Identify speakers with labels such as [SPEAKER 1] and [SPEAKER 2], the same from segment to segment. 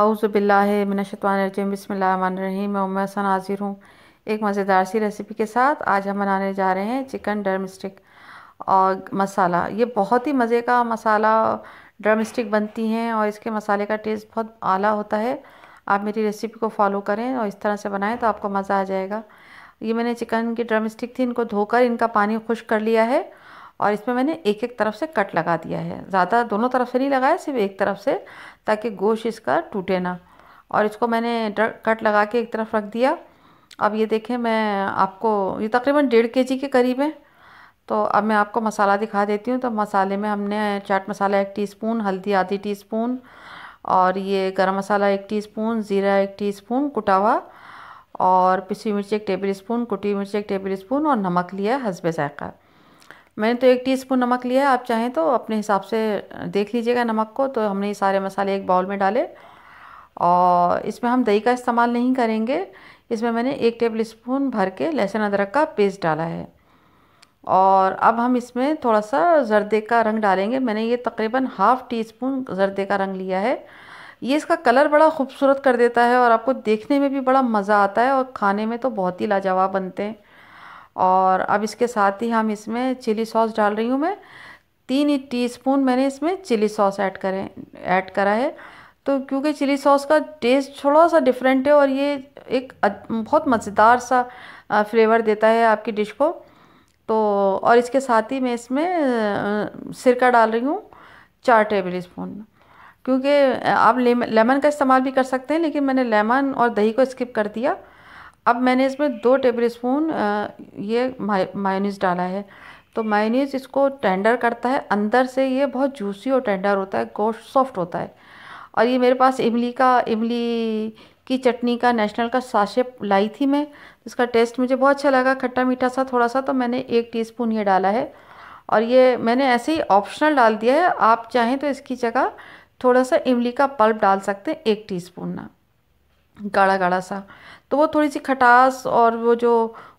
[SPEAKER 1] आउज़बिल्लिमिनशतवानरजीम बसमीम मैं हाजिर हूँ एक मज़ेदार सी रेसिपी के साथ आज हम बनाने जा रहे हैं चिकन डर्मस्टिक और मसाला ये बहुत ही मज़े का मसाला स्टिक बनती हैं और इसके मसाले का टेस्ट बहुत आला होता है आप मेरी रेसिपी को फॉलो करें और इस तरह से बनाएं तो आपको मज़ा आ जाएगा ये मैंने चिकन की ड्रमस्टिक थी इनको धोकर इनका पानी खुश कर लिया है और इसमें मैंने एक एक तरफ से कट लगा दिया है ज़्यादा दोनों तरफ से नहीं लगाया सिर्फ एक तरफ से ताकि गोश्त इसका टूटे ना और इसको मैंने कट लगा के एक तरफ रख दिया अब ये देखें मैं आपको ये तकरीबन डेढ़ के जी के करीब है तो अब मैं आपको मसाला दिखा देती हूँ तो मसाले में हमने चाट मसाला एक टीस्पून हल्दी आधी टीस्पून और ये गरम मसाला एक टीस्पून ज़ीरा एक टीस्पून कुटा हुआ और पिसी मिर्ची एक टेबल स्पून कुटी मिर्ची एक टेबल स्पून और नमक लिया हसबे ज़ायक़ा मैंने तो एक टीस्पून नमक लिया है आप चाहें तो अपने हिसाब से देख लीजिएगा नमक को तो हमने ये सारे मसाले एक बाउल में डाले और इसमें हम दही का इस्तेमाल नहीं करेंगे इसमें मैंने एक टेबल स्पून भर के लहसुन अदरक का पेस्ट डाला है और अब हम इसमें थोड़ा सा जर्दे का रंग डालेंगे मैंने ये तकरीबन हाफ़ टी स्पून जर्दे का रंग लिया है ये इसका कलर बड़ा खूबसूरत कर देता है और आपको देखने में भी बड़ा मज़ा आता है और खाने में तो बहुत ही लाजवाब बनते हैं और अब इसके साथ ही हम इसमें चिली सॉस डाल रही हूँ मैं तीन ही टीस्पून मैंने इसमें चिली सॉस ऐड करें ऐड करा है तो क्योंकि चिली सॉस का टेस्ट थोड़ा सा डिफरेंट है और ये एक बहुत मज़ेदार सा फ्लेवर देता है आपकी डिश को तो और इसके साथ ही मैं इसमें सिरका डाल रही हूँ चार टेबल स्पून क्योंकि आप लेमन का इस्तेमाल भी कर सकते हैं लेकिन मैंने लेमन और दही को स्किप कर दिया अब मैंने इसमें दो टेबल स्पून ये मायोनीज डाला है तो मायोनीज इसको टेंडर करता है अंदर से ये बहुत जूसी और टेंडर होता है गोश्त सॉफ्ट होता है और ये मेरे पास इमली का इमली की चटनी का नेशनल का साशे लाई थी मैं इसका टेस्ट मुझे बहुत अच्छा लगा खट्टा मीठा सा थोड़ा सा तो मैंने एक टी ये डाला है और ये मैंने ऐसे ही ऑप्शनल डाल दिया है आप चाहें तो इसकी जगह थोड़ा सा इमली का पल्प डाल सकते हैं एक टीस्पून ना गाढ़ा गाढ़ा सा तो वो थोड़ी सी खटास और वो जो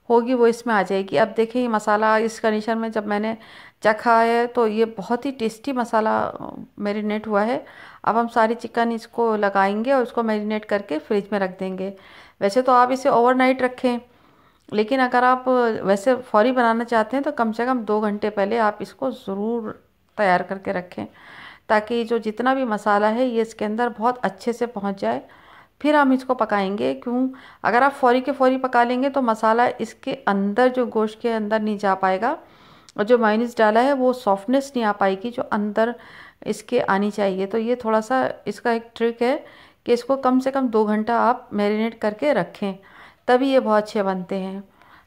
[SPEAKER 1] होगी वो इसमें आ जाएगी अब देखिए ये मसाला इस कंडीशन में जब मैंने चखा है तो ये बहुत ही टेस्टी मसाला मेरीनेट हुआ है अब हम सारी चिकन इसको लगाएंगे और इसको मैरिनेट करके फ्रिज में रख देंगे वैसे तो आप इसे ओवरनाइट रखें लेकिन अगर आप वैसे फौरी बनाना चाहते हैं तो कम से कम दो घंटे पहले आप इसको ज़रूर तैयार करके रखें ताकि जो जितना भी मसाला है ये इसके अंदर बहुत अच्छे से पहुंच जाए फिर हम इसको पकाएंगे क्यों अगर आप फौरी के फौरी पका लेंगे तो मसाला इसके अंदर जो गोश्त के अंदर नहीं जा पाएगा और जो माइनस डाला है वो सॉफ्टनेस नहीं आ पाएगी जो अंदर इसके आनी चाहिए तो ये थोड़ा सा इसका एक ट्रिक है कि इसको कम से कम दो घंटा आप मैरिनेट करके रखें तभी ये बहुत अच्छे बनते हैं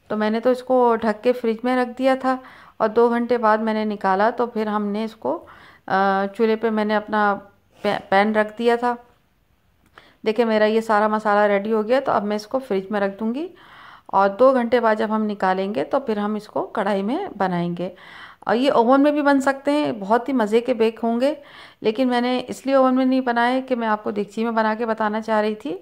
[SPEAKER 1] तो मैंने तो इसको ढक के फ्रिज में रख दिया था और दो घंटे बाद मैंने निकाला तो फिर हमने इसको चूल्हे पे मैंने अपना पैन रख दिया था देखिए मेरा ये सारा मसाला रेडी हो गया तो अब मैं इसको फ्रिज में रख दूँगी और दो घंटे बाद जब हम निकालेंगे तो फिर हम इसको कढ़ाई में बनाएंगे और ये ओवन में भी बन सकते हैं बहुत ही मज़े के बेक होंगे लेकिन मैंने इसलिए ओवन में नहीं बनाए कि मैं आपको देगची में बना के बताना चाह रही थी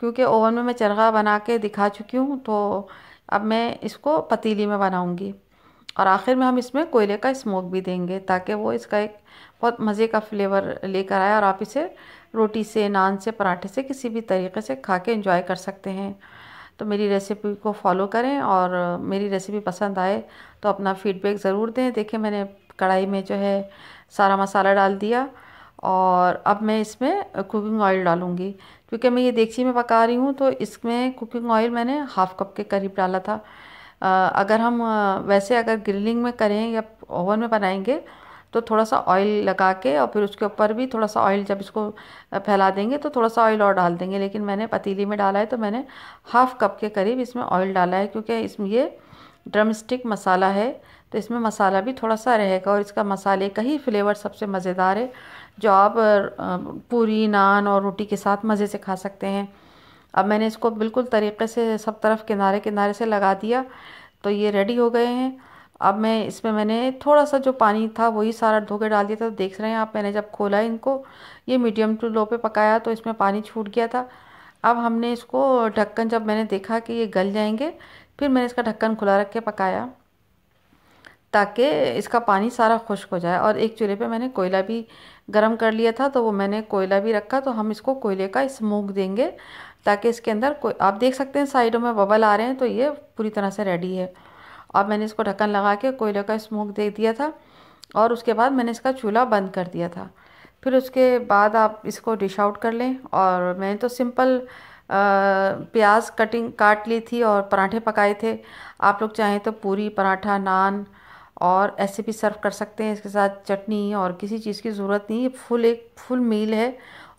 [SPEAKER 1] क्योंकि ओवन में मैं चरगा बना के दिखा चुकी हूँ तो अब मैं इसको पतीली में बनाऊँगी और आखिर में हम इसमें कोयले का स्मोक भी देंगे ताकि वो इसका एक बहुत मज़े का फ्लेवर लेकर आए और आप इसे रोटी से नान से पराठे से किसी भी तरीके से खा के इंजॉय कर सकते हैं तो मेरी रेसिपी को फॉलो करें और मेरी रेसिपी पसंद आए तो अपना फीडबैक ज़रूर दें देखिए मैंने कढ़ाई में जो है सारा मसाला डाल दिया और अब मैं इसमें कुकिंग ऑयल डालूँगी क्योंकि मैं ये देगची में पका रही हूँ तो इसमें कुकिंग ऑयल मैंने हाफ़ कप के करीब डाला था अगर हम वैसे अगर ग्रिलिंग में करें या ओवन में बनाएंगे तो थोड़ा सा ऑयल लगा के और फिर उसके ऊपर भी थोड़ा सा ऑयल जब इसको फैला देंगे तो थोड़ा सा ऑयल और डाल देंगे लेकिन मैंने पतीली में डाला है तो मैंने हाफ़ कप के करीब इसमें ऑयल डाला है क्योंकि इसमें ये ड्रम स्टिक मसाला है तो इसमें मसाला भी थोड़ा सा रहेगा और इसका मसाले का ही फ्लेवर सबसे मज़ेदार है जो आप पूरी नान और रोटी के साथ मज़े से खा सकते हैं अब मैंने इसको बिल्कुल तरीक़े से सब तरफ किनारे किनारे से लगा दिया तो ये रेडी हो गए हैं अब मैं इसमें मैंने थोड़ा सा जो पानी था वही सारा धो के डाल दिया था देख रहे हैं आप मैंने जब खोला इनको ये मीडियम टू लो पे पकाया तो इसमें पानी छूट गया था अब हमने इसको ढक्कन जब मैंने देखा कि ये गल जाएंगे फिर मैंने इसका ढक्कन खुला रख के पकाया ताकि इसका पानी सारा खुश्क हो जाए और एक चूल्हे पे मैंने कोयला भी गर्म कर लिया था तो वो मैंने कोयला भी रखा तो हम इसको कोयले का स्मोक देंगे ताकि इसके अंदर कोई आप देख सकते हैं साइडों में बबल आ रहे हैं तो ये पूरी तरह से रेडी है अब मैंने इसको ढक्कन लगा के कोयले का स्मोक दे दिया था और उसके बाद मैंने इसका चूल्हा बंद कर दिया था फिर उसके बाद आप इसको डिश आउट कर लें और मैंने तो सिंपल प्याज कटिंग काट ली थी और पराठे पकाए थे आप लोग चाहें तो पूरी पराठा नान और ऐसे भी सर्व कर सकते हैं इसके साथ चटनी और किसी चीज़ की ज़रूरत नहीं है फुल एक फुल मील है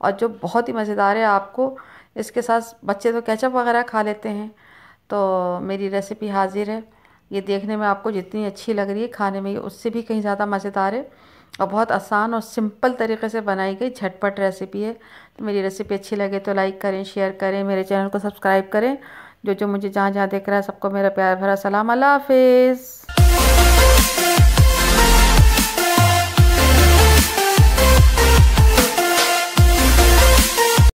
[SPEAKER 1] और जो बहुत ही मज़ेदार है आपको इसके साथ बच्चे तो कैचअप वगैरह खा लेते हैं तो मेरी रेसिपी हाजिर है ये देखने में आपको जितनी अच्छी लग रही है खाने में उससे भी कहीं ज़्यादा मज़ेदार है और बहुत आसान और सिंपल तरीके से बनाई गई झटपट रेसिपी है तो मेरी रेसिपी अच्छी लगे तो लाइक करें शेयर करें मेरे चैनल को सब्सक्राइब करें जो जो मुझे जहाँ जहाँ देख रहा है सबको मेरा प्यार भरा सलाम अल्लाह हाफिज़